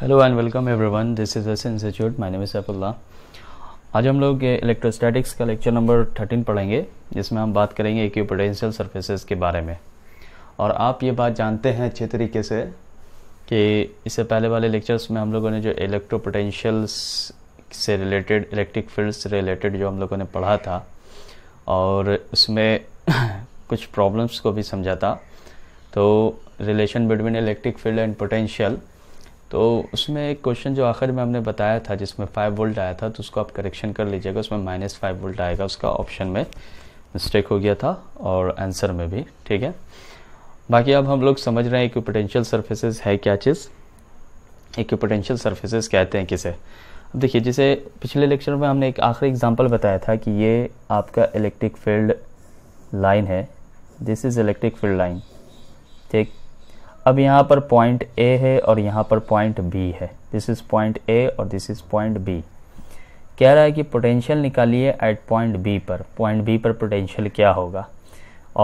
hello and welcome everyone this is S institute my name is Saifullah आज हम लोग electrostatics का लेक्चर नंबर थर्टीन पढ़ेंगे जिसमें हम बात करेंगे एक पोटेंशियल सर्फेसेस के बारे में और आप ये बात जानते हैं अच्छे तरीके से कि इससे पहले वाले लेक्चर्स में हम लोगों ने जो इलेक्ट्रोपोटेंशियल्स से रिलेटेड इलेक्ट्रिक फील्ड से रिलेटेड जो हम लोगों ने पढ़ा था और उसमें कुछ प्रॉब्लम्स को भी समझा था तो relation between electric field and potential तो उसमें एक क्वेश्चन जो आखिर में हमने बताया था जिसमें फाइव वोल्ट आया था तो उसको आप करेक्शन कर लीजिएगा उसमें माइनस फाइव वोल्ट आएगा उसका ऑप्शन में मिस्टेक हो गया था और आंसर में भी ठीक है बाकी अब हम लोग समझ रहे हैं कि पोटेंशियल सर्फेसिस है क्या चीज़ एक पोटेंशियल सर्फेसिस कहते हैं किसे अब देखिए जैसे पिछले लेक्चर में हमने एक आखिरी एग्जांपल बताया था कि ये आपका इलेक्ट्रिक फील्ड लाइन है this is electric field line ठीक अब यहाँ पर पॉइंट ए है और यहाँ पर पॉइंट बी है दिस इज़ पॉइंट ए और दिस इज़ पॉइंट बी कह रहा है कि पोटेंशियल निकालिए एट पॉइंट बी पर पॉइंट बी पर पोटेंशियल क्या होगा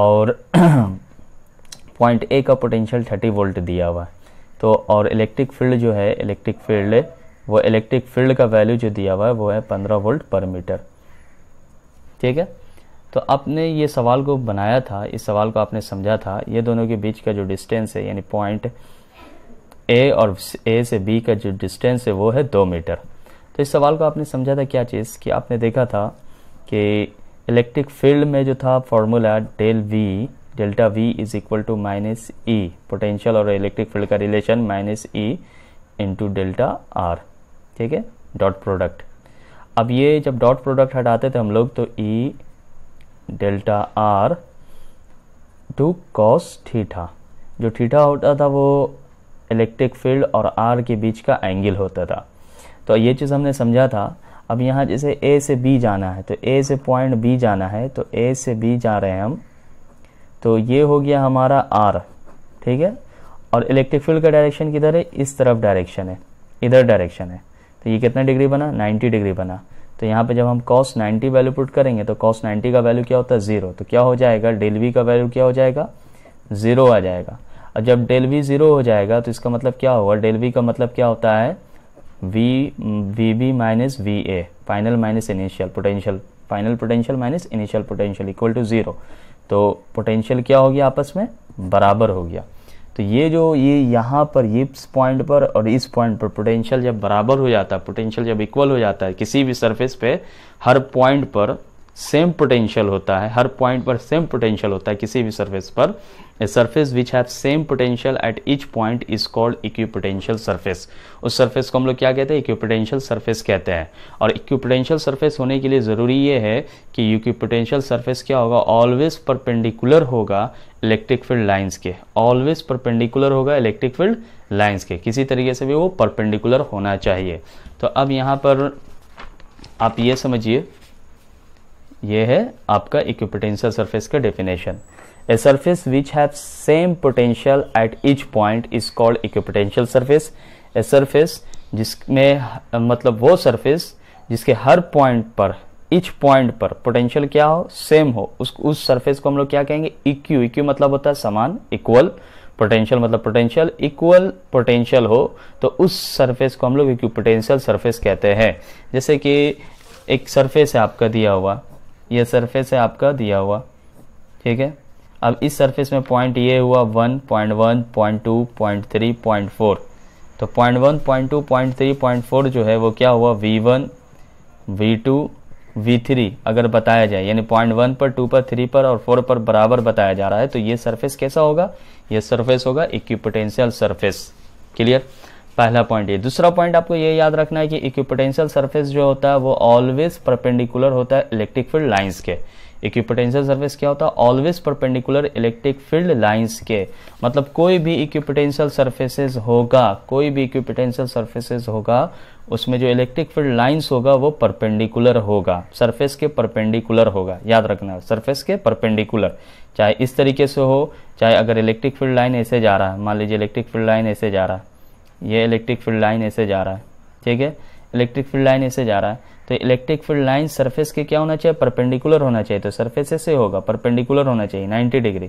और पॉइंट ए का पोटेंशियल 30 वोल्ट दिया हुआ है तो और इलेक्ट्रिक फील्ड जो है इलेक्ट्रिक फील्ड वो इलेक्ट्रिक फील्ड का वैल्यू जो दिया हुआ है वो है 15 वोल्ट पर मीटर ठीक है तो आपने ये सवाल को बनाया था इस सवाल को आपने समझा था ये दोनों के बीच का जो डिस्टेंस है यानी पॉइंट ए और ए से बी का जो डिस्टेंस है वो है दो मीटर तो इस सवाल को आपने समझा था क्या चीज़ कि आपने देखा था कि इलेक्ट्रिक फील्ड में जो था formula del V delta V is equal to minus E potential और इलेक्ट्रिक फील्ड का relation minus E into delta R ठीक है डॉट प्रोडक्ट अब ये जब डॉट प्रोडक्ट हटाते थे हम लोग तो E e delta R to cos theta जो थीठा होता था वो इलेक्ट्रिक फील्ड और आर के बीच का एंगल होता था तो ये चीज़ हमने समझा था अब यहाँ जैसे ए से बी जाना है तो ए से पॉइंट बी जाना है तो ए से बी जा रहे हैं हम तो ये हो गया हमारा आर ठीक है और इलेक्ट्रिक फील्ड का डायरेक्शन किधर है इस तरफ डायरेक्शन है इधर डायरेक्शन है तो ये कितना डिग्री बना 90 डिग्री बना तो यहाँ पे जब हम कॉस 90 वैल्यू पुट करेंगे तो कॉस 90 का वैल्यू क्या होता है ज़ीरो तो क्या हो जाएगा डेल वी का वैल्यू क्या हो जाएगा ज़ीरो आ जाएगा और जब डेल वी ज़ीरो हो जाएगा तो इसका मतलब क्या होगा डेल वी का मतलब क्या होता है V V B minus V A final minus initial potential final potential minus initial potential equal to zero तो पोटेंशियल क्या हो गया आपस में बराबर हो गया तो ये जो ये यहाँ पर ये पॉइंट पर और इस पॉइंट पर पोटेंशियल जब बराबर हो जाता है पोटेंशियल जब इक्वल हो जाता है किसी भी सरफेस पे हर पॉइंट पर सेम पोटेंशियल होता है हर पॉइंट पर सेम पोटेंशियल होता है किसी भी सरफेस पर a surface which have same potential at each point is called equipotential surface उस सरफेस को हम लोग क्या कहते हैं इक्विपोटेंशियल सरफेस कहते हैं और इक्विपोटेंशियल सरफेस होने के लिए ज़रूरी ये है कि इक्विपोटेंशियल सरफेस क्या होगा ऑलवेज परपेंडिकुलर होगा इलेक्ट्रिक फील्ड लाइंस के ऑलवेज परपेंडिकुलर होगा इलेक्ट्रिक फील्ड लाइंस के किसी तरीके से भी वो परपेंडिकुलर होना चाहिए तो अब यहाँ पर आप ये समझिए ये है आपका इक्विपोटेंशियल सरफेस का definition a surface which have same potential at each point is called equipotential surface a surface जिसमें मतलब वो सरफेस जिसके हर पॉइंट पर इच पॉइंट पर पोटेंशियल क्या हो सेम हो उस उस सरफेस को हम लोग क्या कहेंगे इक्यू इक्यू मतलब होता है समान इक्वल पोटेंशियल मतलब पोटेंशियल इक्वल पोटेंशियल हो तो उस सरफेस को हम लोग इक्यू पोटेंशियल सरफेस कहते हैं जैसे कि एक सरफेस है आपका दिया हुआ ये सरफेस है आपका दिया हुआ ठीक है अब इस सरफेस में पॉइंट ये हुआ one point one point two point three point four तो point one point two point three point four जो है वो क्या हुआ V one V two V three अगर बताया जाए यानी पॉइंट वन पर टू पर थ्री पर और फोर पर बराबर बताया जा रहा है तो ये सरफेस कैसा होगा ये सरफेस होगा इक्विपोटेंशियल सरफेस क्लियर पहला पॉइंट ये दूसरा पॉइंट आपको ये याद रखना है कि इक्विपोटेंशियल सरफेस जो होता है वो ऑलवेज परपेंडिकुलर होता है इलेक्ट्रिक फील्ड लाइंस के इक्विपोटेंशियल सरफेस क्या होता है always perpendicular electric field lines के मतलब कोई भी इक्विपोटेंशियल सरफेसेस होगा कोई भी इक्विपोटेंशियल सरफेसेस होगा उसमें जो इलेक्ट्रिक फील्ड लाइंस होगा वो परपेंडिकुलर होगा सरफेस के परपेंडिकुलर होगा याद रखना सरफेस के परपेंडिकुलर चाहे इस तरीके से हो चाहे अगर इलेक्ट्रिक फील्ड लाइन ऐसे जा रहा है मान लीजिए इलेक्ट्रिक फील्ड लाइन ऐसे जा रहा है ये इलेक्ट्रिक फील्ड लाइन ऐसे जा रहा है ठीक है इलेक्ट्रिक फील्ड लाइन ऐसे जा रहा है तो इलेक्ट्रिक फील्ड लाइन सरफेस के क्या होना चाहिए परपेंडिकुलर होना चाहिए तो सरफेस ऐसे होगा परपेंडिकुलर होना चाहिए 90 डिग्री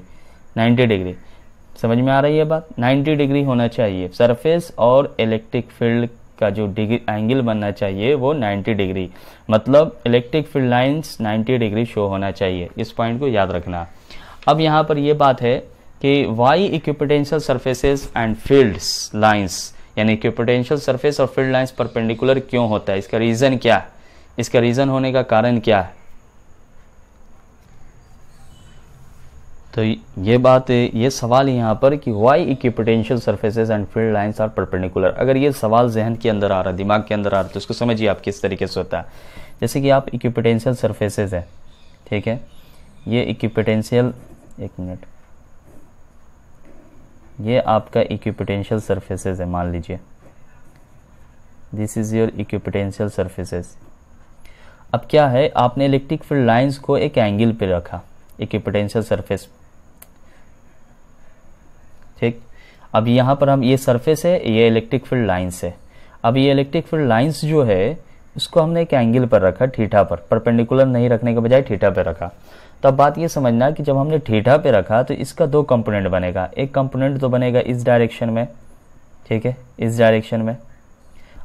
90 डिग्री समझ में आ रही है बात 90 डिग्री होना चाहिए सरफेस और इलेक्ट्रिक फील्ड का जो डिग्री एंगल बनना चाहिए वो 90 डिग्री मतलब electric field lines 90 degree show होना चाहिए इस पॉइंट को याद रखना अब यहाँ पर यह बात है कि why equipotential surfaces and fields lines यानी कि पोटेंशियल सरफेस और फील्ड लाइंस परपेंडिकुलर क्यों होता है इसका रीज़न क्या है इसका रीज़न होने का कारण क्या है तो ये बात ये सवाल यहाँ पर कि why potential surfaces and field lines are perpendicular अगर ये सवाल जहन के अंदर आ रहा है दिमाग के अंदर आ रहा है तो उसको समझिए आप किस तरीके से होता है जैसे कि आप पोटेंशियल सर्फेसेज है ठीक है ये पोटेंशियल एक मिनट ये आपका इक्विपोटेंशियल सर्फेसेज है मान लीजिए this is your equipotential surfaces अब क्या है आपने इलेक्ट्रिक फील्ड लाइंस को एक एंगल पर रखा इक्विपोटेंशियल सर्फेस ठीक अब यहाँ पर हम ये सर्फेस है ये इलेक्ट्रिक फील्ड लाइंस है अब ये इलेक्ट्रिक फील्ड लाइंस जो है उसको हमने एक एंगल पर रखा ठीठा पर परपेंडिकुलर नहीं रखने के बजाय ठीठा पर रखा तो अब बात ये समझना कि जब हमने ठीठा पे रखा तो इसका दो कंपोनेंट बनेगा एक कंपोनेंट तो बनेगा इस डायरेक्शन में ठीक है इस डायरेक्शन में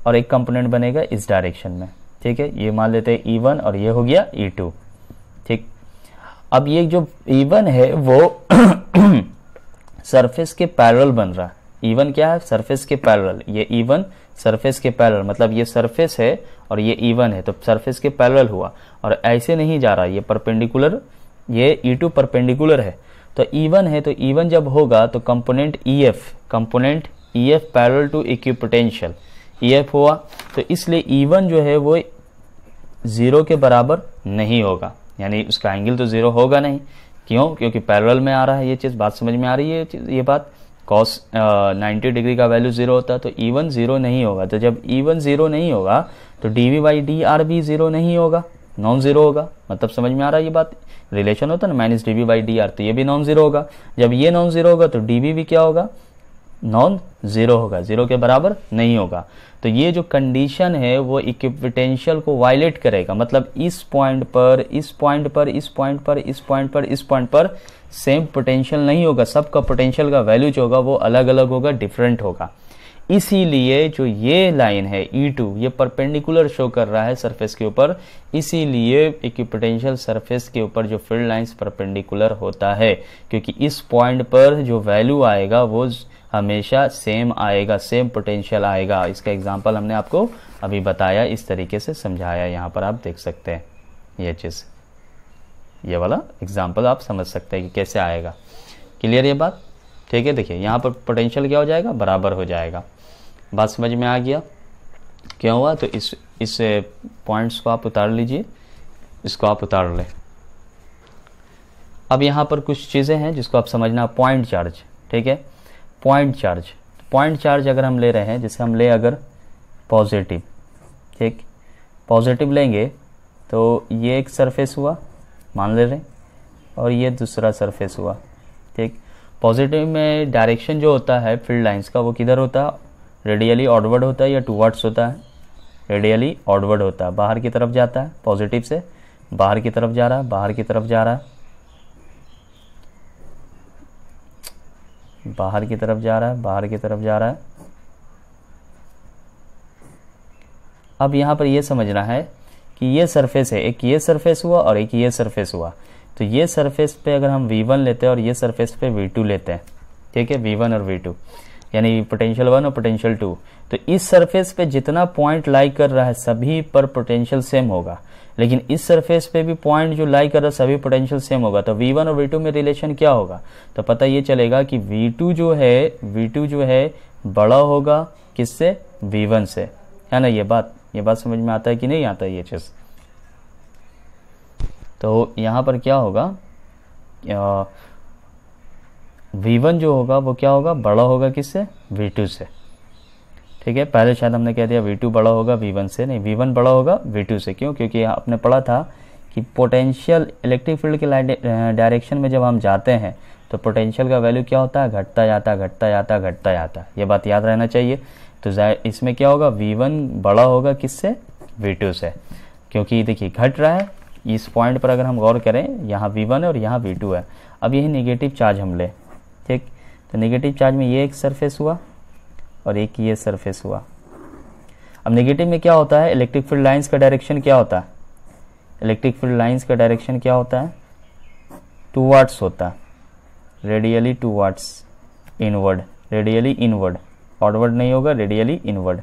और एक कंपोनेंट बनेगा इस डायरेक्शन में ठीक है ये मान लेते हैं ई e वन और ये हो गया ई e टू ठीक अब ये जो ई e वन है वो सरफेस के पैरल बन रहा है ई क्या है सरफेस के पैरल ये ई सरफेस के पैरल मतलब ये सरफेस है और ये ई है तो सरफेस के पैरल हुआ और ऐसे नहीं जा रहा ये परपेंडिकुलर ये E2 टू परपेंडिकुलर है तो E1 है तो E1 जब होगा तो component E F component E F parallel to equipotential E F हुआ तो इसलिए E1 जो है वो ज़ीरो के बराबर नहीं होगा यानी उसका एंगल तो ज़ीरो होगा नहीं क्यों क्योंकि पैरल में आ रहा है ये चीज़ बात समझ में आ रही है ये ये बात कॉस नाइन्टी डिग्री का वैल्यू ज़ीरो होता है तो ई वन ज़ीरो नहीं होगा तो जब ई वन ज़ीरो नहीं होगा तो D V by D R भी ज़ीरो नहीं होगा नॉन जीरो होगा मतलब समझ में आ रहा है ये बात रिलेशन होता है ना minus D B by D R तो ये भी नॉन जीरो होगा जब ये नॉन जीरो होगा तो डी बी भी क्या होगा नॉन जीरो होगा जीरो के बराबर नहीं होगा तो ये जो कंडीशन है वो इक्विपोटेंशियल को वायलेट करेगा मतलब इस पॉइंट पर इस पॉइंट पर इस पॉइंट पर इस पॉइंट पर इस पॉइंट पर सेम पोटेंशियल नहीं होगा सबका पोटेंशियल का वैल्यू जो होगा वो अलग अलग होगा डिफरेंट होगा इसीलिए जो ये लाइन है E2 ये परपेंडिकुलर शो कर रहा है सरफेस के ऊपर इसीलिए इक्विपोटेंशियल सरफेस के ऊपर जो फील्ड लाइंस परपेंडिकुलर होता है क्योंकि इस पॉइंट पर जो वैल्यू आएगा वो हमेशा सेम आएगा सेम पोटेंशियल आएगा इसका एग्जाम्पल हमने आपको अभी बताया इस तरीके से समझाया यहाँ पर आप देख सकते हैं ये चीज़ ये वाला एग्जाम्पल आप समझ सकते हैं कि कैसे आएगा क्लियर ये बात ठीक है देखिए यहाँ पर पोटेंशियल क्या हो जाएगा बराबर हो जाएगा बात समझ में आ गया क्या हुआ तो इस इस पॉइंट्स को आप उतार लीजिए इसको आप उतार लें अब यहाँ पर कुछ चीज़ें हैं जिसको आप समझना पॉइंट चार्ज ठीक है पॉइंट चार्ज पॉइंट चार्ज अगर हम ले रहे हैं जैसे हम ले अगर पॉजिटिव ठीक पॉजिटिव लेंगे तो ये एक सरफेस हुआ मान ले रहे हैं और ये दूसरा सरफेस हुआ ठीक पॉजिटिव में डायरेक्शन जो होता है फील्ड लाइंस का वो किधर होता है रेडियली ऑडवर्ड होता है या टूवर्ड्स होता है रेडियली ऑडवर्ड होता है बाहर की तरफ जाता है पॉजिटिव से बाहर की तरफ जा रहा है बाहर की तरफ जा रहा है बाहर की तरफ जा रहा है बाहर की तरफ जा रहा है अब यहां पर यह समझना है कि ये सरफेस है एक ये सरफेस हुआ और एक ये सरफेस हुआ तो ये सरफेस पे अगर हम V1 लेते हैं और ये सरफेस पे V2 लेते हैं ठीक है V1 और V2 यानी पोटेंशियल वन और पोटेंशियल टू तो इस सरफेस पे जितना पॉइंट लाई कर रहा है सभी पर पोटेंशियल सेम होगा लेकिन इस सरफेस पे भी पॉइंट जो लाई कर रहा है सभी पोटेंशियल सेम होगा तो वन और V2 में रिलेशन क्या होगा तो पता ये चलेगा कि टू जो है V2 जो है बड़ा होगा किससे वन से है ना ये बात ये बात समझ में आता है कि नहीं आता ये चीज़ तो यहां पर क्या होगा v1 जो होगा वो क्या होगा बड़ा होगा किससे v2 से ठीक है पहले शायद हमने कह दिया v2 बड़ा होगा v1 से नहीं v1 बड़ा होगा v2 से क्यों क्योंकि आपने पढ़ा था कि पोटेंशियल इलेक्ट्रिक फील्ड के डायरेक्शन में जब हम जाते हैं तो पोटेंशियल का वैल्यू क्या होता है घटता जाता घटता जाता घटता जाता ये बात याद रहना चाहिए तो इसमें क्या होगा वन बड़ा होगा किससे टू से क्योंकि देखिए घट रहा है इस पॉइंट पर अगर हम गौर करें यहाँ v1 है और यहाँ v2 है अब यही नेगेटिव चार्ज हम लें ठीक तो नेगेटिव चार्ज में ये एक सरफेस हुआ और एक ये सरफेस हुआ अब नेगेटिव में क्या होता है इलेक्ट्रिक फील्ड लाइंस का डायरेक्शन क्या होता है इलेक्ट्रिक फील्ड लाइंस का डायरेक्शन क्या होता है टू वाट्स होता है radially towards inward radially inward outward नहीं होगा रेडियली इनवर्ड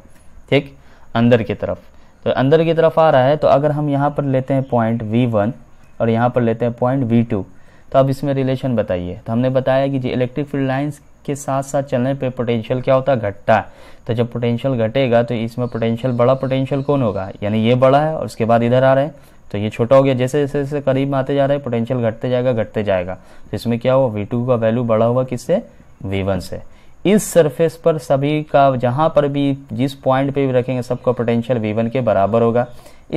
ठीक अंदर की तरफ तो अंदर की तरफ आ रहा है तो अगर हम यहाँ पर लेते हैं पॉइंट वी वन और यहाँ पर लेते हैं पॉइंट वी टू तो अब इसमें रिलेशन बताइए तो हमने बताया कि जी इलेक्ट्रिक फील्ड लाइन्स के साथ साथ चलने पे पोटेंशियल क्या होता है घटता है तो जब पोटेंशियल घटेगा तो इसमें पोटेंशियल बड़ा पोटेंशियल कौन होगा यानी ये बड़ा है और उसके बाद इधर आ रहे हैं तो ये छोटा हो गया जैसे जैसे जैसे करीब आते जा रहे हैं पोटेंशियल घटते जाएगा घटते जाएगा तो इसमें क्या हुआ वी का वैल्यू बड़ा हुआ किससे वी से इस सरफेस पर सभी का जहां पर भी जिस पॉइंट पे भी रखेंगे सबका पोटेंशियल वी के बराबर होगा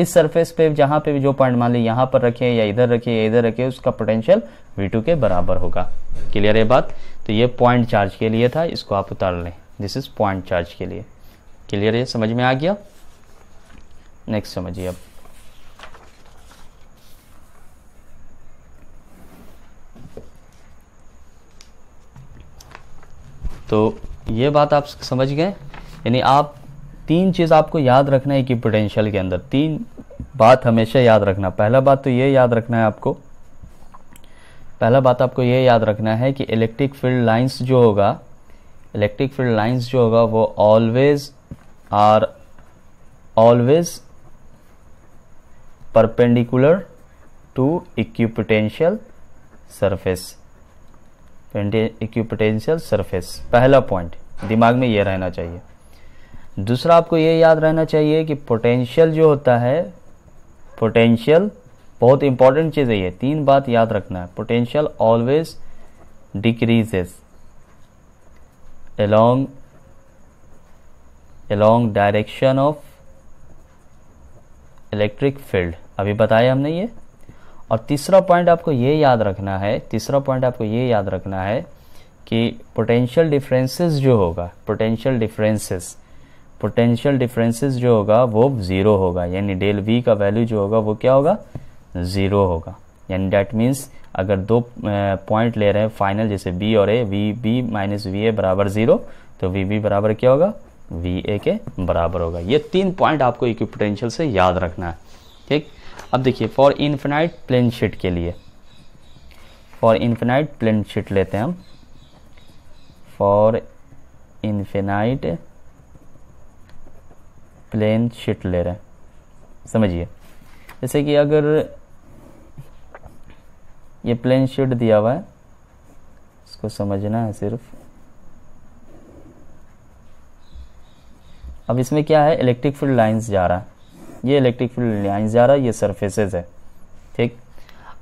इस सरफेस पे जहां पे भी जो पॉइंट मान ली यहां पर रखे या इधर रखे या इधर रखे उसका पोटेंशियल वी के बराबर होगा क्लियर है बात तो ये पॉइंट चार्ज के लिए था इसको आप उतार लें दिस इज पॉइंट चार्ज के लिए क्लियर है समझ में आ गया नेक्स्ट समझिए अब तो ये बात आप समझ गए यानी आप तीन चीज़ आपको याद रखना है कि पोटेंशियल के अंदर तीन बात हमेशा याद रखना पहला बात तो ये याद रखना है आपको पहला बात आपको ये याद रखना है कि इलेक्ट्रिक फील्ड लाइंस जो होगा इलेक्ट्रिक फील्ड लाइंस जो होगा वो always are always perpendicular to equipotential surface equipotential surface पहला पॉइंट दिमाग में ये रहना चाहिए दूसरा आपको ये याद रहना चाहिए कि पोटेंशियल जो होता है पोटेंशियल बहुत इंपॉर्टेंट चीज़ है ये तीन बात याद रखना है potential always decreases along along direction of electric field अभी बताया हमने ये और तीसरा पॉइंट आपको ये याद रखना है तीसरा पॉइंट आपको ये याद रखना है कि पोटेंशियल डिफरेंसेस जो होगा पोटेंशियल डिफरेंसेस पोटेंशियल डिफरेंसेस जो होगा वो ज़ीरो होगा यानी डेल वी का वैल्यू जो होगा वो क्या होगा ज़ीरो होगा यानी डैट मीन्स अगर दो पॉइंट ले रहे हैं फाइनल जैसे बी और A V B minus V A बराबर ज़ीरो तो वी बी बराबर क्या होगा वी ए के बराबर होगा ये तीन पॉइंट आपको इक्विपोटेंशियल से याद रखना है अब देखिए फॉर इन्फिनाइट प्लेन शीट के लिए फॉर इन्फिनाइट प्लेन शीट लेते हैं हम फॉर इन्फिनाइट प्लेन शीट ले रहे हैं समझिए जैसे कि अगर ये प्लेन शीट दिया हुआ है इसको समझना है सिर्फ अब इसमें क्या है इलेक्ट्रिक फील्ड लाइंस जा रहा है ये इलेक्ट्रिक फील्ड लाइन्स जा रहा है ये सरफेसेस है ठीक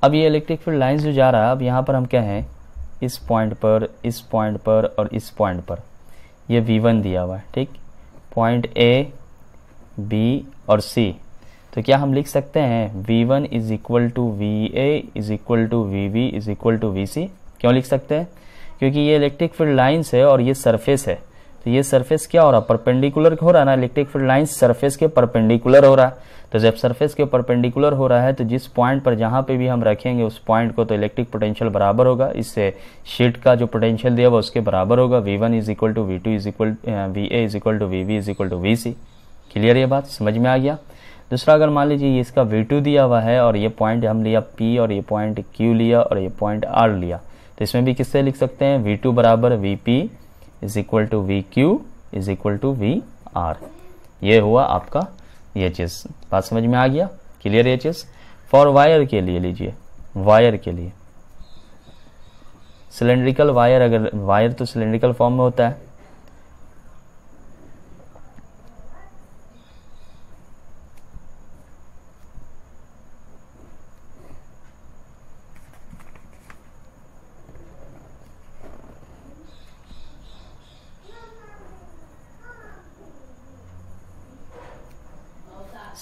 अब ये इलेक्ट्रिक फील्ड लाइन्स जो जा रहा है अब यहाँ पर हम क्या है इस पॉइंट पर इस पॉइंट पर और इस पॉइंट पर ये वी वन दिया हुआ है ठीक पॉइंट ए बी और सी तो क्या हम लिख सकते हैं V one is equal to V A is equal to V B is equal to V C क्यों लिख सकते हैं क्योंकि ये इलेक्ट्रिक फील्ड लाइन्स है और ये सरफेस है तो ये सरफेस क्या हो रहा है परपेंडिकुलर हो रहा है ना इलेक्ट्रिक फील्ड लाइन सरफेस के परपेंडिकुलर हो रहा है तो जब सरफेस के परपेंडिकुलर हो रहा है तो जिस पॉइंट पर जहाँ पे भी हम रखेंगे उस पॉइंट को तो इलेक्ट्रिक पोटेंशियल बराबर होगा इससे शीट का जो पोटेंशियल दिया हुआ उसके बराबर होगा V one is equal to V two is equal V A is equal to V V is equal to V C clear ये बात समझ में आ गया दूसरा अगर मान लीजिए इसका वी टू दिया हुआ है और ये पॉइंट हम लिया पी और ये पॉइंट क्यू लिया और ये पॉइंट आर लिया तो इसमें भी किससे लिख सकते हैं वी टू बराबर V P is equal to V Q is equal to V R ये हुआ आपका ये चीज़ बात समझ में आ गया क्लियर ये चीज़ फॉर वायर के लिए लीजिए वायर के लिए सिलेंड्रिकल वायर अगर वायर तो सिलेंड्रिकल फॉर्म में होता है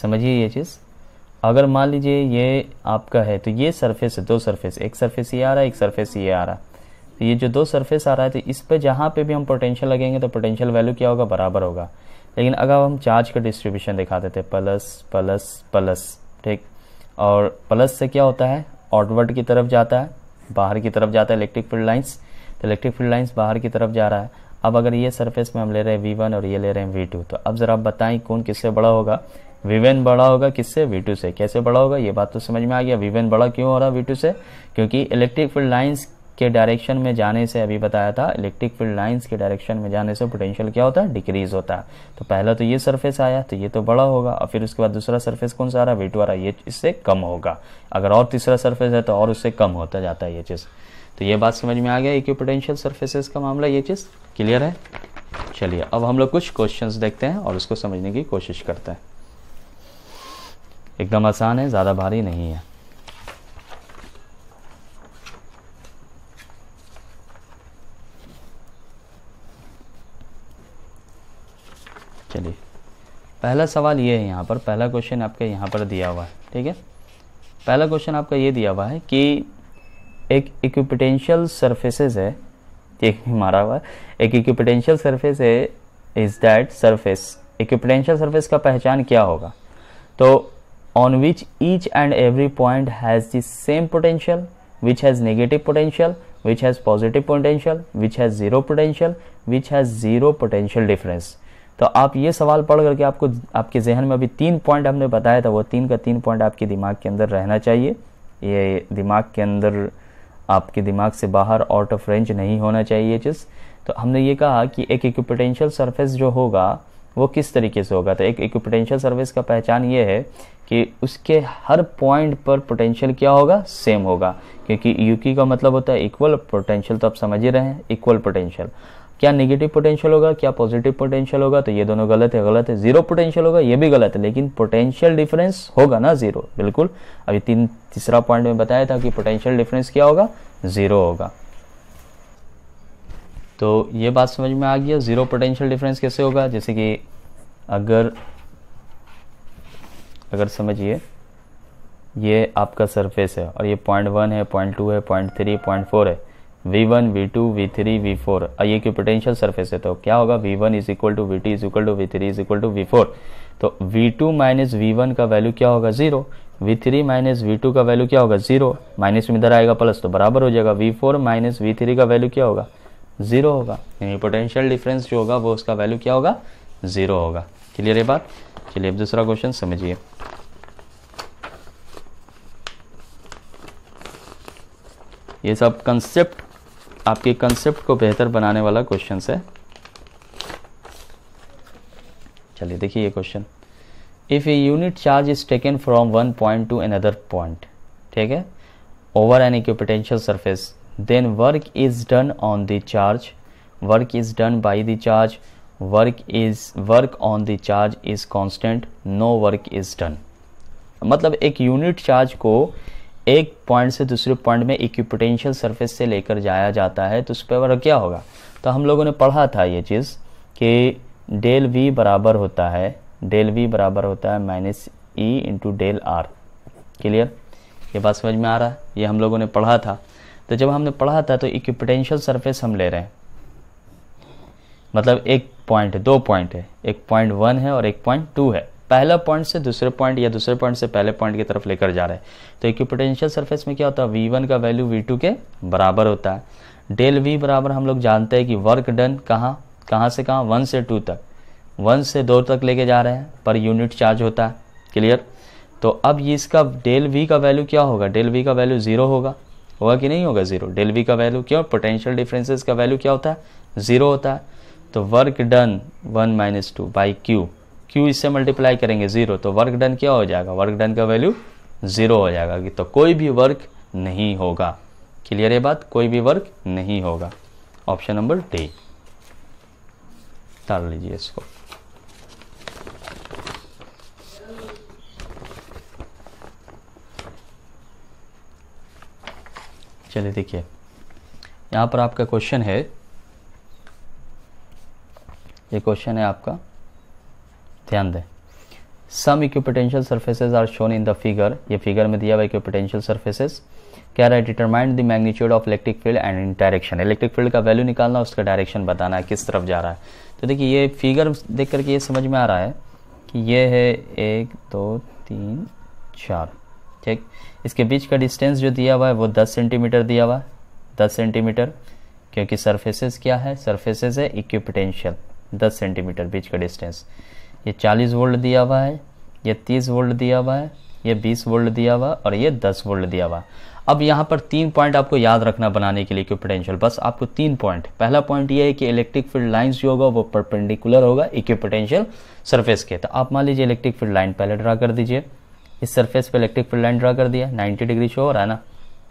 समझिए ये चीज़ अगर मान लीजिए ये आपका है तो ये सरफेस है दो सरफेस एक सरफेस ये आ रहा है एक सरफेस ये आ रहा है तो ये जो दो सरफेस आ रहा है तो इस पर जहाँ पे भी हम पोटेंशियल लगेंगे तो पोटेंशियल वैल्यू क्या होगा बराबर होगा लेकिन अगर हम चार्ज का डिस्ट्रीब्यूशन दिखा देते प्लस प्लस प्लस ठीक और प्लस से क्या होता है आउटवर्ड की तरफ जाता है बाहर की तरफ जाता है इलेक्ट्रिक फील्ड लाइन्स तो इलेक्ट्रिक फील्ड लाइन्स बाहर की तरफ जा रहा है अब अगर ये सरफेस में हम ले रहे हैं वी वन और ये ले रहे हैं वी टू तो अब ज़रा बताएं कौन किससे बड़ा होगा विवेन बड़ा होगा किससे वी टू से कैसे बड़ा होगा ये बात तो समझ में आ गया विवेन बड़ा क्यों हो रहा है वी टू से क्योंकि इलेक्ट्रिक फील्ड लाइन्स के डायरेक्शन में जाने से अभी बताया था इलेक्ट्रिक फील्ड लाइंस के डायरेक्शन में जाने से पोटेंशियल क्या होता है डिक्रीज होता है तो पहला तो ये सरफेस आया तो ये तो बड़ा होगा और फिर उसके बाद दूसरा सरफेस कौन सा आ रहा है रहा है ये इससे कम होगा अगर और तीसरा सर्फेस है तो और उससे कम होता जाता है ये चीज़ तो ये बात समझ में आ गया कि पोटेंशियल सर्फेसेस का मामला ये चीज़ क्लियर है चलिए अब हम लोग कुछ क्वेश्चंस देखते हैं और उसको समझने की कोशिश करते हैं एकदम आसान है ज़्यादा भारी नहीं है चलिए पहला सवाल ये है यहाँ पर पहला क्वेश्चन आपका यहाँ पर दिया हुआ है ठीक है पहला क्वेश्चन आपका ये दिया हुआ है कि एक इक्विपोटेंशियल सर्फेसेज है एक मारा हुआ एक इक्विपोटेंशियल सर्फेस है is that surface equipotential surface का पहचान क्या होगा तो on which each and every point has the same potential which has negative potential which has positive potential which has zero potential which has zero potential difference तो आप ये सवाल पढ़ करके आपको आपके जहन में अभी तीन पॉइंट हमने बताया था वो तीन का तीन पॉइंट आपके दिमाग के अंदर रहना चाहिए ये दिमाग के अंदर आपके दिमाग से बाहर आउट ऑफ रेंज नहीं होना चाहिए चीज़ तो हमने ये कहा कि एक इक्विपोटेंशियल सरफेस जो होगा वो किस तरीके से होगा तो एक इक्विपोटेंशियल सरफेस का पहचान ये है कि उसके हर पॉइंट पर पोटेंशियल क्या होगा सेम होगा क्योंकि यूकी का मतलब होता है इक्वल पोटेंशियल तो आप समझ ही रहे हैं इक्वल पोटेंशियल क्या नेगेटिव पोटेंशियल होगा क्या पॉजिटिव पोटेंशियल होगा तो ये दोनों गलत है गलत है जीरो पोटेंशियल होगा ये भी गलत है लेकिन पोटेंशियल डिफरेंस होगा ना जीरो बिल्कुल अभी तीन तीसरा पॉइंट में बताया था कि पोटेंशियल डिफरेंस क्या होगा जीरो होगा तो ये बात समझ में आ गया जीरो पोटेंशियल डिफरेंस कैसे होगा जैसे कि अगर अगर समझिए ये आपका सरफेस है और ये पॉइंट वन है पॉइंट टू है पॉइंट थ्री पॉइंट फोर है V one V two V three V four और ये की पोटेंशियल सर्फेस है तो क्या होगा V one is equal to V two is equal to V three is equal to V four तो V two minus V one का value क्या होगा zero V three minus V two का value क्या होगा जीरो माइनस में इधर आएगा प्लस तो बराबर हो जाएगा V four minus V three का वैल्यू क्या होगा जीरो होगा यानी पोटेंशियल डिफरेंस जो होगा वो उसका वैल्यू क्या होगा जीरो होगा क्लियर है बात चलिए अब दूसरा क्वेश्चन समझिए ये सब कंसेप्ट आपके कंसेप्ट को बेहतर बनाने वाला क्वेश्चन है चलिए देखिए ये question if a unit charge is taken from one point to another point ठीक है over an equipotential surface then work is done on the charge work is done by the charge work is work on the charge is constant no work is done मतलब एक unit charge को एक point से दूसरे point में equipotential surface से लेकर जाया जाता है तो उस पर क्या होगा तो हम लोगों ने पढ़ा था ये चीज़ कि डेल वी बराबर होता है डेल वी बराबर होता है minus E into del R clear ये बात समझ में आ रहा है ये हम लोगों ने पढ़ा था तो जब हमने पढ़ा था तो इक्विपोटेंशियल सरफेस हम ले रहे हैं मतलब एक पॉइंट दो पॉइंट है एक पॉइंट वन है और एक पॉइंट टू है पहला पॉइंट से दूसरे पॉइंट या दूसरे पॉइंट से पहले पॉइंट की तरफ लेकर जा रहे हैं तो इक्विपोटेंशियल सरफेस में क्या होता है वी वन का वैल्यू वी टू के बराबर होता है डेल वी बराबर हम लोग जानते हैं कि वर्क डन कहाँ कहाँ से कहाँ वन से टू तक वन से दो तक लेके जा रहे हैं पर यूनिट चार्ज होता है क्लियर तो अब ये इसका डेल वी का वैल्यू क्या होगा डेल वी का वैल्यू ज़ीरो होगा होगा कि नहीं होगा ज़ीरो डेल वी का वैल्यू क्यों पोटेंशियल डिफरेंसेस का वैल्यू क्या होता है ज़ीरो होता है तो work done one minus two by Q Q इससे मल्टीप्लाई करेंगे ज़ीरो तो वर्क डन क्या हो जाएगा वर्क डन का वैल्यू ज़ीरो हो जाएगा कि तो कोई भी वर्क नहीं होगा क्लियर है बात कोई भी वर्क नहीं होगा ऑप्शन नंबर डी डाल लीजिए इसको चलिए देखिए यहां पर आपका क्वेश्चन है ये क्वेश्चन है आपका ध्यान दें some equipotential surfaces are shown in the figure ये फिगर में दिया हुआ इक्विपोटेंशियल सर्फेसेज क्या रहा है determined the magnitude of electric field and in direction electric field का वैल्यू निकालना उसका डायरेक्शन बताना है किस तरफ जा रहा है तो देखिए ये फिगर देख करके ये समझ में आ रहा है कि ये है एक दो तीन चार ठीक इसके बीच का डिस्टेंस जो दिया हुआ है वो दस सेंटीमीटर दिया हुआ है दस सेंटीमीटर क्योंकि सर्फेसेज क्या है सर्फेसेज है इक्विपोटेंशियल दस सेंटीमीटर बीच का डिस्टेंस ये 40 वोल्ट दिया हुआ है ये 30 वोल्ट दिया हुआ है ये 20 वोल्ट दिया हुआ और ये 10 वोल्ट दिया हुआ अब यहाँ पर तीन पॉइंट आपको याद रखना बनाने के लिए क्यों पोटेंशियल बस आपको तीन पॉइंट पहला पॉइंट ये है कि इलेक्ट्रिक फील्ड लाइंस जो होगा वो परपेंडिकुलर होगा इक्व पोटेंशियल सरफेस के तो आप मान लीजिए इलेक्ट्रिक फील्ड लाइन पहले ड्रा कर दीजिए इस सरफेस पर इलेक्ट्रिक फील्ड लाइन ड्रा कर दिया नाइन्टी डिग्री शो हो रहा है ना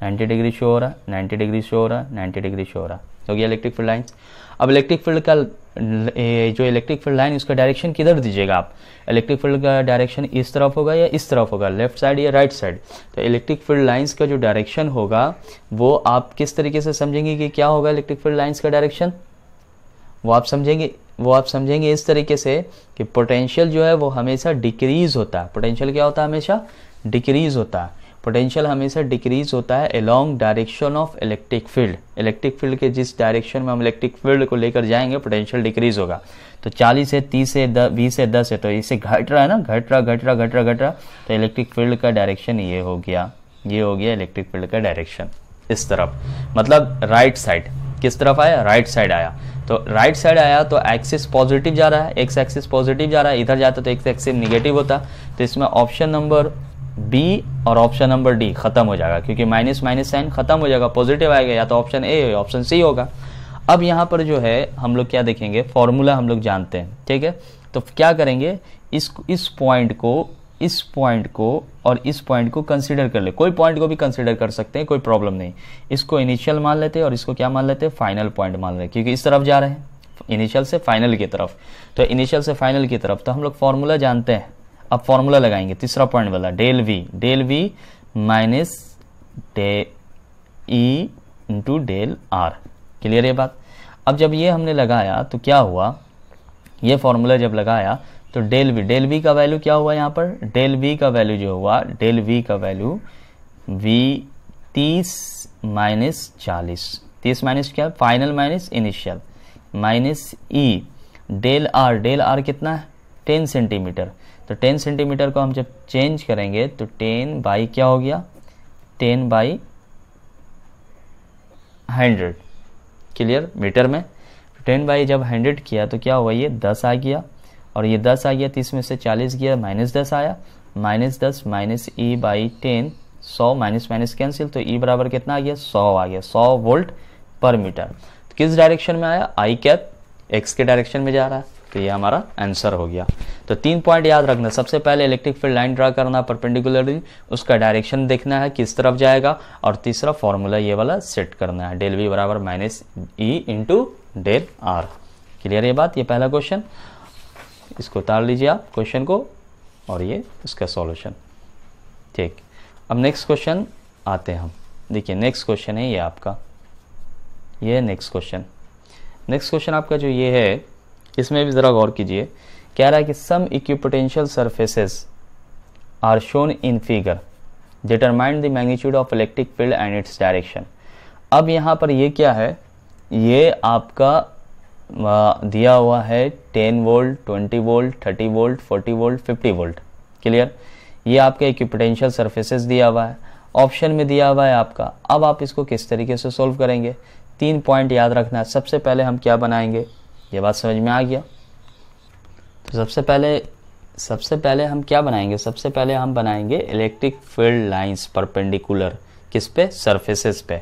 नाइन्टी डिग्री शो हो रहा है नाइन्टी डिग्री शो हो रहा है नाइन्टी डिग्री शो हो रहा है हो गया इलेक्ट्रिक फील्ड लाइन्स अब इलेक्ट्रिक फील्ड का जो इलेक्ट्रिक फील्ड लाइन उसका डायरेक्शन किधर दीजिएगा आप इलेक्ट्रिक फील्ड का डायरेक्शन इस तरफ होगा या इस तरफ होगा लेफ्ट साइड या राइट साइड तो इलेक्ट्रिक फील्ड लाइंस का जो डायरेक्शन होगा वो आप किस तरीके से समझेंगे कि क्या होगा इलेक्ट्रिक फील्ड लाइंस का डायरेक्शन वो आप समझेंगे वो आप समझेंगे इस तरीके से कि पोटेंशियल जो है वो हमेशा डिक्रीज होता है पोटेंशियल क्या होता है हमेशा डिक्रीज होता है पोटेंशियल हमेशा डिक्रीज होता है along direction of electric field electric field के जिस डायरेक्शन में हम इलेक्ट्रिक फील्ड को लेकर जाएंगे पोटेंशियल डिक्रीज होगा तो 40 है 30 है द, 20 है 10 है तो इसे घट रहा है ना घट रहा घट रहा घट रहा घट रहा तो इलेक्ट्रिक फील्ड का डायरेक्शन ये हो गया ये हो गया इलेक्ट्रिक फील्ड का डायरेक्शन इस तरफ मतलब राइट साइड किस तरफ आया राइट साइड आया तो राइट साइड आया तो एक्सिस पॉजिटिव जा रहा है एक्स एक्सिस पॉजिटिव जा रहा है इधर जाता तो एक्स एक्सिस निगेटिव होता तो इसमें ऑप्शन नंबर बी और ऑप्शन नंबर डी खत्म हो जाएगा क्योंकि माइनस माइनस साइन खत्म हो जाएगा पॉजिटिव आएगा या तो ऑप्शन ए ऑप्शन सी होगा अब यहाँ पर जो है हम लोग क्या देखेंगे फॉर्मूला हम लोग जानते हैं ठीक है तो क्या करेंगे इस इस पॉइंट को इस पॉइंट को और इस पॉइंट को कंसिडर कर ले कोई पॉइंट को भी कंसिडर कर सकते हैं कोई प्रॉब्लम नहीं इसको इनिशियल मान लेते हैं और इसको क्या मान लेते हैं फाइनल पॉइंट मान लेते क्योंकि इस तरफ जा रहे हैं इनिशियल से फाइनल की तरफ तो इनिशियल से फाइनल की तरफ तो हम लोग फॉर्मूला जानते हैं अब फॉर्मूला लगाएंगे तीसरा पॉइंट वाला del V del V minus डे E into del R clear ये बात अब जब ये हमने लगाया तो क्या हुआ ये फॉर्मूला जब लगाया तो डेल वी डेल वी का वैल्यू क्या हुआ यहाँ पर डेल वी का वैल्यू जो हुआ डेल वी का वैल्यू वी तीस माइनस चालीस तीस माइनस क्या final minus initial minus E del R del R कितना है टेन सेंटीमीटर तो टेन सेंटीमीटर को हम जब चेंज करेंगे तो टेन बाई क्या हो गया ten by hundred clear metre में टेन तो बाई जब हंड्रेड किया तो क्या हुआ ये दस आ गया और ये दस आ गया तीस तो में से चालीस गया माइनस दस आया माइनस दस माइनस ई बाई टेन सौ माइनस माइनस कैंसिल तो ई e बराबर कितना आ गया सौ आ गया सौ वोल्ट पर मीटर तो किस डायरेक्शन में आया आई कैप एक्स के डायरेक्शन में जा रहा है तो ये हमारा आंसर हो गया तो तीन पॉइंट याद रखना सबसे पहले इलेक्ट्रिक फील्ड लाइन ड्रा करना परपेंडिकुलरली उसका डायरेक्शन देखना है किस तरफ जाएगा और तीसरा फॉर्मूला ये वाला सेट करना है डेल वी बराबर minus E into del R clear ये बात ये पहला क्वेश्चन इसको उतार लीजिए आप क्वेश्चन को और ये इसका सॉल्यूशन ठीक अब नेक्स्ट क्वेश्चन आते हैं हम देखिए नेक्स्ट क्वेश्चन है ये आपका ये नेक्स्ट क्वेश्चन नेक्स्ट क्वेश्चन आपका जो ये है इसमें भी ज़रा गौर कीजिए कह रहा है कि some equipotential surfaces are shown in figure determined the magnitude of electric field and its direction अब यहाँ पर ये क्या है ये आपका दिया हुआ है 10 volt 20 volt 30 volt 40 volt 50 volt clear ये आपका इक्विपोटेंशियल सर्फेसेस दिया हुआ है ऑप्शन में दिया हुआ है आपका अब आप इसको किस तरीके से सोल्व करेंगे तीन पॉइंट याद रखना है सबसे पहले हम क्या बनाएंगे ये बात समझ में आ गया तो सबसे पहले सबसे पहले हम क्या बनाएंगे सबसे पहले हम बनाएंगे इलेक्ट्रिक फील्ड लाइंस परपेंडिकुलर किस पे सरफेसेस पे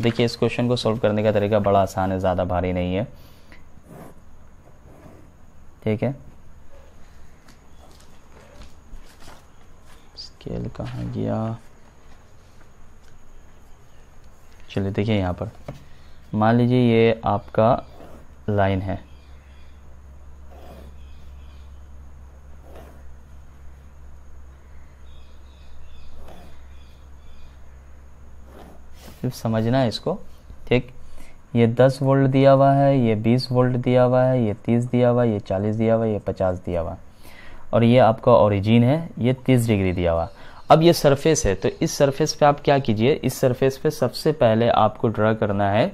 देखिए इस क्वेश्चन को सॉल्व करने का तरीका बड़ा आसान है ज़्यादा भारी नहीं है ठीक है स्केल कहाँ गया चलिए देखिए यहाँ पर मान लीजिए ये आपका लाइन है सिर्फ समझना है इसको ठीक ये 10 वोल्ट दिया हुआ है ये 20 वोल्ट दिया हुआ है ये 30 दिया हुआ है ये 40 दिया हुआ है ये 50 दिया हुआ और ये आपका ओरिजिन है ये 30 डिग्री दिया हुआ अब ये सरफेस है तो इस सरफेस पे आप क्या कीजिए इस सरफेस पे सबसे पहले आपको ड्रा करना है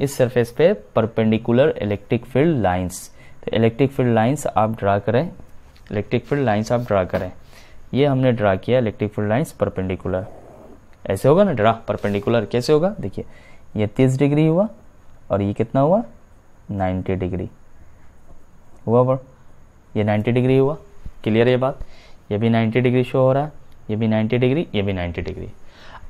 इस सरफेस पे परपेंडिकुलर इलेक्ट्रिक फील्ड लाइंस तो इलेक्ट्रिक फील्ड लाइंस आप ड्रा करें इलेक्ट्रिक फील्ड लाइंस आप ड्रा करें ये हमने ड्रा किया इलेक्ट्रिक फील्ड लाइंस परपेंडिकुलर ऐसे होगा ना ड्रा परपेंडिकुलर कैसे होगा देखिए ये तीस डिग्री हुआ और ये कितना हुआ नाइन्टी डिग्री हुआ पर ये नाइन्टी डिग्री हुआ क्लियर ये बात ये भी नाइन्टी डिग्री शो हो रहा है ये भी नाइन्टी डिग्री ये भी नाइन्टी डिग्री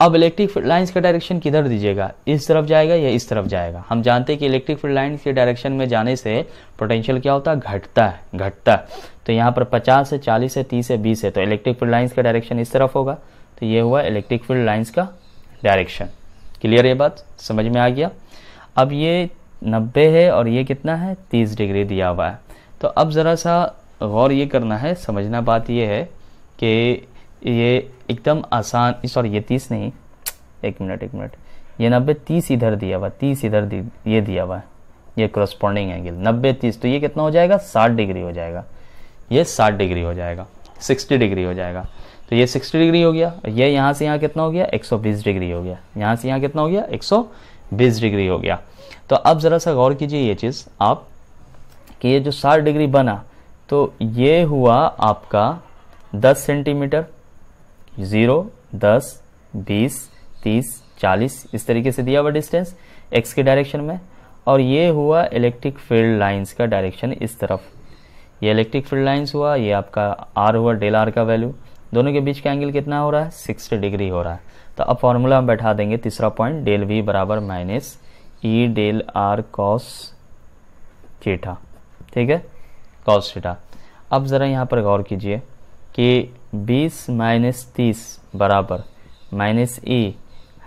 अब इलेक्ट्रिक लाइन्स का डायरेक्शन किधर दीजिएगा इस तरफ जाएगा या इस तरफ जाएगा हम जानते हैं कि इलेक्ट्रिक फील्ड लाइन्स के डायरेक्शन में जाने से पोटेंशियल क्या होता है घटता है घटता है तो यहाँ पर 50 से 40 से 30 से 20 है तो इलेक्ट्रिक फील्ड लाइन्स का डायरेक्शन इस तरफ होगा तो ये हुआ इलेक्ट्रिक फील्ड लाइन्स का डायरेक्शन क्लियर ये बात समझ में आ गया अब ये नब्बे है और ये कितना है तीस डिग्री दिया हुआ है तो अब ज़रा सा गौर ये करना है समझना बात ये है कि ये एकदम आसान सॉरी ये तीस नहीं एक मिनट एक मिनट ये नब्बे तीस इधर दिया हुआ तीस इधर दि, ये दिया हुआ है ये क्रॉस्पॉन्डिंग एंगल नब्बे तीस तो ये कितना हो जाएगा साठ डिग्री हो जाएगा ये साठ डिग्री हो जाएगा सिक्सटी डिग्री हो जाएगा तो ये सिक्सटी डिग्री हो गया ये यहाँ से यहाँ कितना हो गया एक सौ बीस डिग्री हो गया यहाँ से यहाँ कितना हो गया एक सौ बीस डिग्री हो गया तो अब ज़रा सा गौर कीजिए ये चीज़ आप कि ये जो साठ डिग्री बना तो ये हुआ आपका दस सेंटीमीटर ज़ीरो दस बीस तीस चालीस इस तरीके से दिया हुआ डिस्टेंस एक्स के डायरेक्शन में और ये हुआ इलेक्ट्रिक फील्ड लाइंस का डायरेक्शन इस तरफ ये इलेक्ट्रिक फील्ड लाइंस हुआ ये आपका आर हुआ डेल आर का वैल्यू दोनों के बीच का एंगल कितना हो रहा है सिक्सटी डिग्री हो रहा है तो अब फार्मूला हम बैठा देंगे तीसरा पॉइंट डेल वी बराबर minus E del R cos theta ठीक है कॉस थीठा अब ज़रा यहाँ पर गौर कीजिए कि 20 माइनस तीस बराबर माइनस ए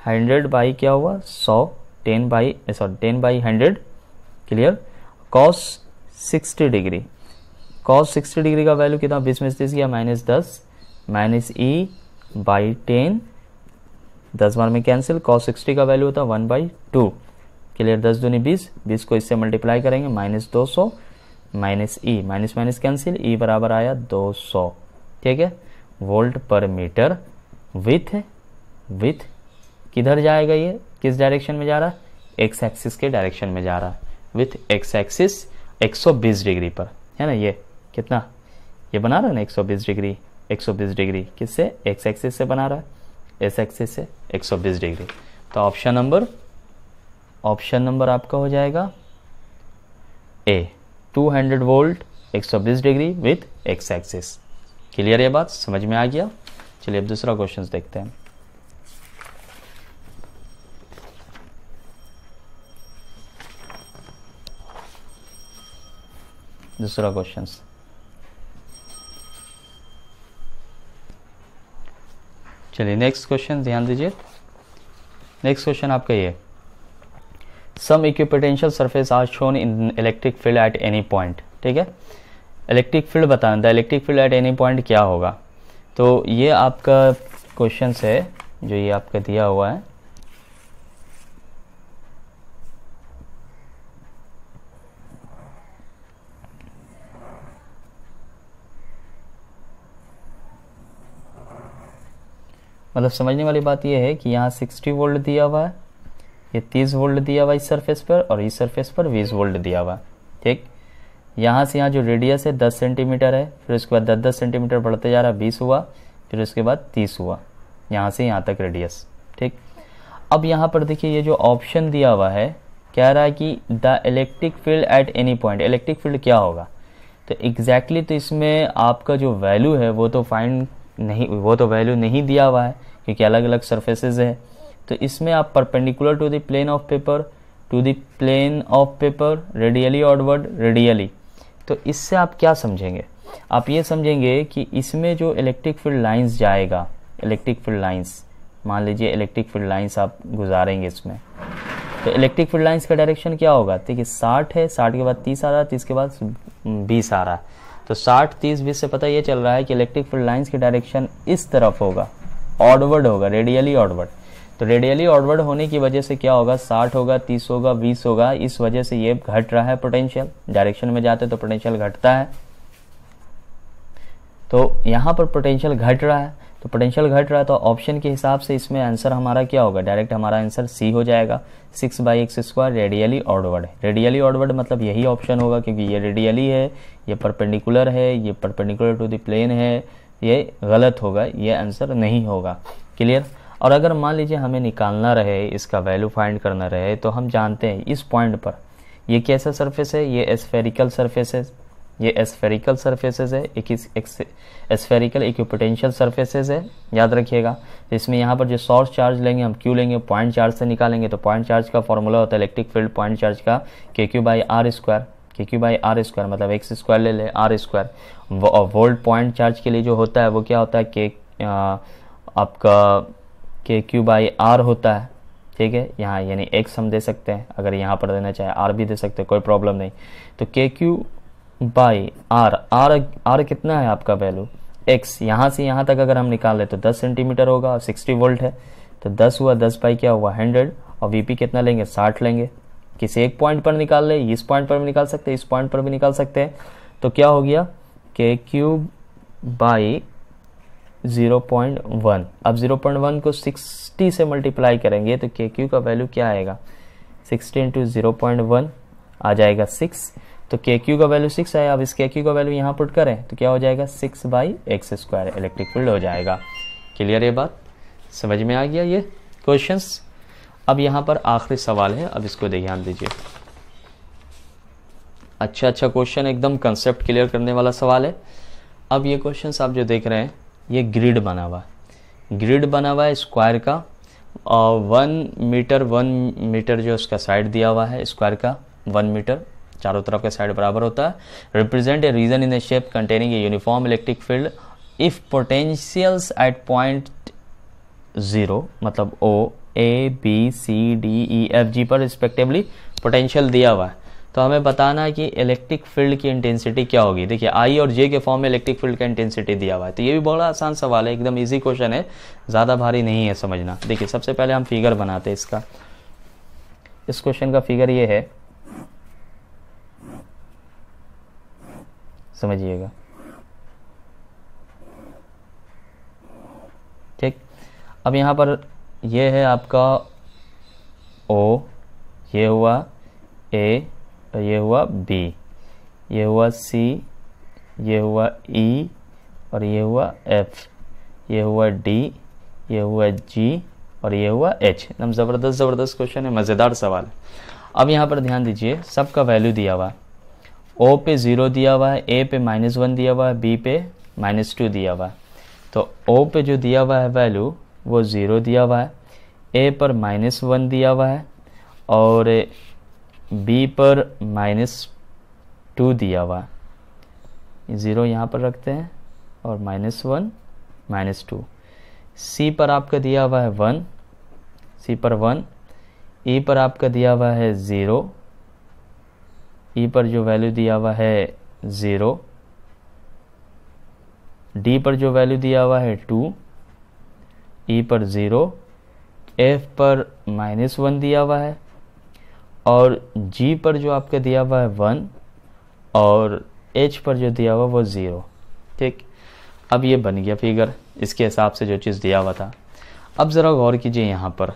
हंड्रेड बाई क्या हुआ सौ ten by sorry ten by hundred clear cos sixty degree cos sixty degree का वैल्यू कितना बीस में तीस किया माइनस दस माइनस ई बाई टेन दस बार में कैंसिल कॉस सिक्सटी का वैल्यू होता है वन बाई टू क्लियर दस दूनी बीस बीस को इससे मल्टीप्लाई करेंगे माइनस दो सौ minus E minus minus cancel E बराबर आया दो सौ ठीक है volt per metre with with किधर जाएगा ये किस डायरेक्शन में जा रहा है एक्स एक्सिस के डायरेक्शन में जा रहा है विथ एक्स एक्सिस 120 डिग्री पर है ना ये कितना ये बना रहा है ना 120 डिग्री 120 डिग्री किससे एक्स एक्सिस से बना रहा है एस एक्सिस से 120 डिग्री तो ऑप्शन नंबर ऑप्शन नंबर आपका हो जाएगा A 200 volt 120 degree with X axis clear ये बात समझ में आ गया चलिए अब दूसरा क्वेश्चन देखते हैं दूसरा क्वेश्चन चलिए नेक्स्ट क्वेश्चन ध्यान दीजिए नेक्स्ट क्वेश्चन आपका ये some equipotential surface are shown in electric field at any point ठीक है इलेक्ट्रिक फील्ड बताना था electric field at any point क्या होगा तो ये आपका क्वेश्चन है जो ये आपका दिया हुआ है मतलब समझने वाली बात यह है कि यहाँ 60 वोल्ट दिया हुआ है ये 30 वोल्ट दिया हुआ इस सरफेस पर और इस सरफेस पर 20 वोल्ट दिया हुआ है ठीक यहाँ से यहाँ जो रेडियस है दस सेंटीमीटर है फिर उसके बाद दस दस सेंटीमीटर बढ़ते जा रहा बीस हुआ फिर उसके बाद तीस हुआ यहाँ से यहाँ तक रेडियस ठीक अब यहाँ पर देखिए ये जो ऑप्शन दिया हुआ है कह रहा है कि the electric field at any point electric field क्या होगा तो एग्जैक्टली exactly तो इसमें आपका जो वैल्यू है वो तो फाइंड नहीं वो तो वैल्यू नहीं दिया हुआ है क्योंकि अलग अलग सर्फेसेज है तो इसमें आप perpendicular to the plane of paper to the plane of paper radially outward radially तो इससे आप क्या समझेंगे आप ये समझेंगे कि इसमें जो इलेक्ट्रिक फील्ड लाइंस जाएगा इलेक्ट्रिक फील्ड लाइंस मान लीजिए इलेक्ट्रिक फील्ड लाइंस आप गुजारेंगे इसमें तो इलेक्ट्रिक फील्ड लाइंस का डायरेक्शन क्या होगा देखिए साठ है साठ के बाद तीस आ रहा है तीस के बाद बीस आ रहा है तो साठ तीस बीस से पता ये चल रहा है कि इलेक्ट्रिक फील्ड लाइन्स की डायरेक्शन इस तरफ होगा ऑडवर्ड होगा रेडियली ऑडवर्ड तो रेडियली ऑर्डवर्ड होने की वजह से क्या होगा साठ होगा तीस होगा बीस होगा इस वजह से ये घट रहा है पोटेंशियल डायरेक्शन में जाते तो पोटेंशियल घटता है तो यहाँ पर पोटेंशियल घट रहा है तो पोटेंशियल घट रहा है तो ऑप्शन के हिसाब से इसमें आंसर हमारा क्या होगा डायरेक्ट हमारा आंसर सी हो जाएगा six by X square radially outward radially outward मतलब यही ऑप्शन होगा क्योंकि ये रेडियली है ये परपेंडिकुलर है ये परपेंडिकुलर टू द प्लेन है ये गलत होगा ये आंसर नहीं होगा क्लियर और अगर मान लीजिए हमें निकालना रहे इसका वैल्यू फाइंड करना रहे तो हम जानते हैं इस पॉइंट पर ये कैसा सरफेस है ये एस्फेरिकल है ये एस्फेरिकल सरफेसेस है एक एस्फेरिकल इक्विपोटेंशियल सरफेसेस है याद रखिएगा इसमें यहाँ पर जो सोर्स चार्ज लेंगे हम क्यों लेंगे पॉइंट चार्ज से निकालेंगे तो पॉइंट चार्ज का फॉर्मूला होता है इलेक्ट्रिक फील्ड पॉइंट चार्ज का K Q by R square K Q by R square मतलब एक्स स्क्वायर ले ले R square volt point charge के लिए जो होता है वो क्या होता है के आपका के क्यू बाई आर होता है ठीक है यहाँ यानी एक्स हम दे सकते हैं अगर यहाँ पर देना चाहे आर भी दे सकते हैं कोई प्रॉब्लम नहीं तो K Q by R R R कितना है आपका वैल्यू एक्स यहाँ से यहाँ तक अगर हम निकाल लें तो 10 सेंटीमीटर होगा और 60 वोल्ट है तो 10 हुआ 10 बाई क्या हुआ 100 और वीपी कितना लेंगे 60 लेंगे किसी एक पॉइंट पर निकाल ले इस पॉइंट पर भी निकाल सकते हैं इस पॉइंट पर भी निकाल सकते हैं तो क्या हो गया के क्यूब बाई 0.1 अब 0.1 को 60 से मल्टीप्लाई करेंगे तो के क्यू का वैल्यू क्या आएगा 60 इंटू ज़ीरो आ जाएगा 6 तो के क्यू का वैल्यू 6 आया अब इस के क्यू का वैल्यू यहाँ पुट करें तो क्या हो जाएगा 6 by X square electric field हो जाएगा क्लियर ये बात समझ में आ गया ये क्वेश्चन अब यहाँ पर आखिरी सवाल है अब इसको ध्यान दीजिए अच्छा अच्छा क्वेश्चन एकदम कंसेप्ट क्लियर करने वाला सवाल है अब ये क्वेश्चन आप जो देख रहे हैं ये ग्रिड बना हुआ है ग्रिड बना हुआ है स्क्वायर का और वन मीटर वन मीटर जो उसका साइड दिया हुआ है स्क्वायर का वन मीटर चारों तरफ का साइड बराबर होता है represent a region in a shape containing a uniform electric field if potentials at point zero मतलब O A B C D E F G पर रिस्पेक्टिवली पोटेंशियल दिया हुआ है तो हमें बताना है कि इलेक्ट्रिक फील्ड की इंटेंसिटी क्या होगी देखिए आई और जे के फॉर्म में इलेक्ट्रिक फील्ड का इंटेंसिटी दिया हुआ है तो ये भी बड़ा आसान सवाल है एकदम ईजी क्वेश्चन है ज़्यादा भारी नहीं है समझना देखिए सबसे पहले हम फिगर बनाते हैं इसका इस क्वेश्चन का फिगर ये है समझिएगा ठीक अब यहाँ पर ये है आपका ओ ये हुआ ए तो ये हुआ बी ये हुआ सी ये हुआ ई e, और ये हुआ एफ ये हुआ डी ये हुआ जी और ये हुआ एच एकदम ज़बरदस्त ज़बरदस्त क्वेश्चन है मज़ेदार सवाल है अब यहाँ पर ध्यान दीजिए सबका वैल्यू दिया हुआ है ओ पे ज़ीरो दिया हुआ है ए पे माइनस वन दिया हुआ है बी पे माइनस टू दिया हुआ है तो ओ पे जो दिया हुआ है वैल्यू वो ज़ीरो दिया हुआ है ए पर माइनस वन दिया हुआ है और b पर माइनस टू दिया हुआ है ज़ीरो यहाँ पर रखते हैं और minus one minus two C पर आपका दिया हुआ है वन सी पर वन ई e पर आपका दिया हुआ है ज़ीरो ई e पर जो वैल्यू दिया हुआ है ज़ीरो डी पर जो वैल्यू दिया हुआ है टू ई e पर ज़ीरो एफ पर माइनस वन दिया हुआ है और जी पर जो आपका दिया हुआ है वन और एच पर जो दिया हुआ वो ज़ीरो ठीक अब ये बन गया फिगर इसके हिसाब से जो चीज़ दिया हुआ था अब ज़रा गौर कीजिए यहाँ पर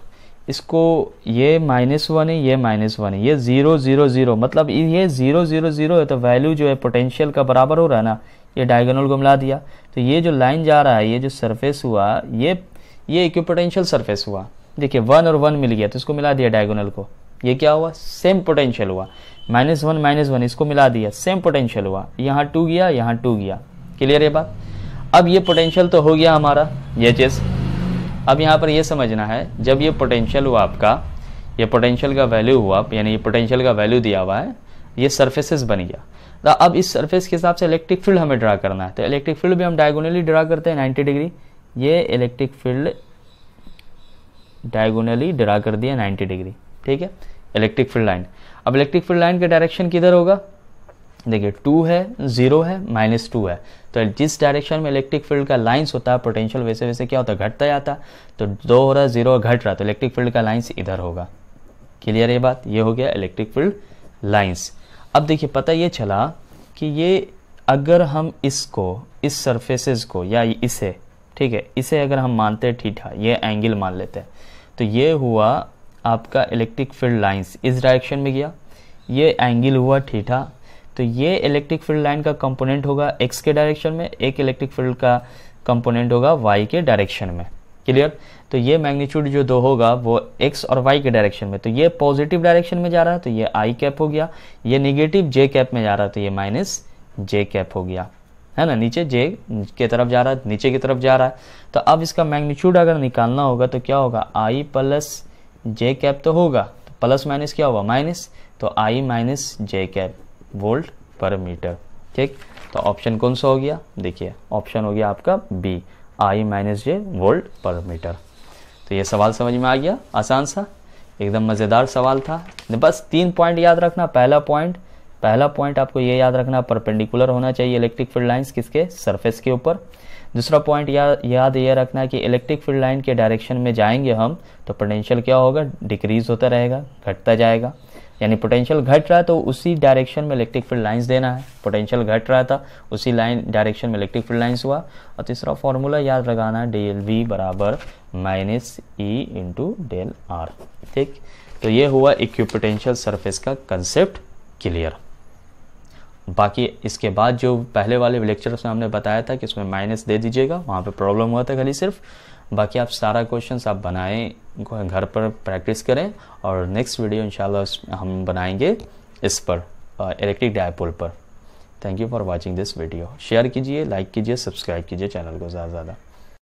इसको ये माइनस वन है ये माइनस वन है ये ज़ीरो ज़ीरो ज़ीरो मतलब ये ज़ीरो ज़ीरो ज़ीरो है तो वैल्यू जो है पोटेंशियल का बराबर हो रहा है ना ये डायगोनल को मिला दिया तो ये जो लाइन जा रहा है ये जो सरफेस हुआ ये ये इक्विपोटेंशियल सरफेस हुआ देखिए वन और वन मिल गया तो इसको मिला दिया डायगोनल को ये क्या हुआ सेम पोटेंशियल हुआ माइनस वन माइनस वन इसको मिला दिया सेम पोटेंशियल हुआ यहाँ टू गया यहाँ टू गया क्लियर है बात अब ये पोटेंशियल तो हो गया हमारा ये चीज़ अब यहाँ पर ये समझना है जब ये पोटेंशियल हुआ आपका ये पोटेंशियल का वैल्यू हुआ यानी ये पोटेंशियल का वैल्यू दिया हुआ है ये सर्फेसिस बन गया तो अब इस सर्फेस के हिसाब से इलेक्ट्रिक फील्ड हमें ड्रा करना है तो इलेक्ट्रिक फील्ड भी हम डायगोनली ड्रा करते हैं नाइन्टी डिग्री ये इलेक्ट्रिक फील्ड डायगोनली ड्रा कर दिया नाइन्टी डिग्री ठीक है इलेक्ट्रिक फील्ड लाइन अब इलेक्ट्रिक फील्ड लाइन का डायरेक्शन किधर होगा देखिए टू है जीरो है माइनस टू है तो जिस डायरेक्शन में इलेक्ट्रिक फील्ड का लाइंस होता है पोटेंशियल वैसे वैसे क्या होता है घटता जाता तो दो हो रहा जीरो घट रहा तो इलेक्ट्रिक फील्ड का लाइंस इधर होगा क्लियर ये बात ये हो गया इलेक्ट्रिक फील्ड लाइंस अब देखिए पता ये चला कि ये अगर हम इसको इस सरफेसेस को या इसे ठीक है इसे अगर हम मानते हैं ठाक ये एंगल मान लेते हैं तो ये हुआ आपका इलेक्ट्रिक फील्ड लाइंस इस डायरेक्शन में गया ये एंगल हुआ ठीठा तो ये इलेक्ट्रिक फील्ड लाइन का कंपोनेंट होगा एक्स के डायरेक्शन में एक इलेक्ट्रिक फील्ड का कंपोनेंट होगा वाई के डायरेक्शन में क्लियर तो ये मैग्नीट्यूड जो दो होगा वो एक्स और वाई के डायरेक्शन में तो ये पॉजिटिव डायरेक्शन में जा रहा है तो ये आई कैप हो गया ये निगेटिव जे कैप में जा रहा है तो ये माइनस जे कैप हो गया है ना नीचे जे के तरफ जा रहा है नीचे की तरफ जा रहा है तो अब इसका मैग्नीट्यूड अगर निकालना होगा तो क्या होगा आई प्लस जे कैप तो होगा तो प्लस माइनस क्या होगा माइनस तो I minus J cap volt per metre ठीक तो ऑप्शन कौन सा हो गया देखिए ऑप्शन हो गया आपका B I minus J volt per metre तो ये सवाल समझ में आ गया आसान सा एकदम मज़ेदार सवाल था तो बस तीन पॉइंट याद रखना पहला पॉइंट पहला पॉइंट आपको ये याद रखना परपेंडिकुलर होना चाहिए इलेक्ट्रिक फील्ड लाइंस किसके सरफेस के ऊपर दूसरा पॉइंट या, याद ये रखना है कि इलेक्ट्रिक फील्ड लाइन के डायरेक्शन में जाएंगे हम तो पोटेंशियल क्या होगा डिक्रीज होता रहेगा घटता जाएगा यानी पोटेंशियल घट रहा है तो उसी डायरेक्शन में इलेक्ट्रिक फील्ड लाइंस देना है पोटेंशियल घट रहा था उसी लाइन डायरेक्शन में इलेक्ट्रिक फील्ड लाइंस हुआ और तीसरा फॉर्मूला याद लगाना है डेल वी बराबर minus E into del R ठीक तो ये हुआ इक्विपोटेंशियल सरफेस का कंसेप्ट क्लियर बाकी इसके बाद जो पहले वाले लेक्चर में हमने बताया था कि इसमें माइनस दे दीजिएगा वहाँ पे प्रॉब्लम हुआ था खाली सिर्फ बाकी आप सारा क्वेश्चन आप बनाएं घर पर प्रैक्टिस करें और नेक्स्ट वीडियो इंशाल्लाह हम बनाएंगे इस पर इलेक्ट्रिक डायपोल पर thank you for watching this video share कीजिए लाइक कीजिए सब्सक्राइब कीजिए चैनल को ज़्यादा ज़्यादा